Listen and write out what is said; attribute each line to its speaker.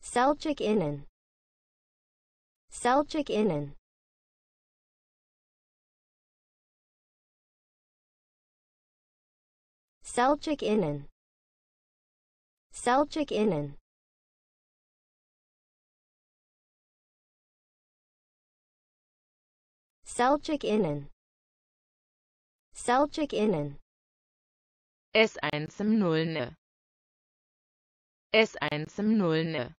Speaker 1: Selçuk İnan Selçuk İnan Selçuk İnan Selçuk İnan Selçuk İnan Selçuk İnan S1 im Nullne S1 im Nullne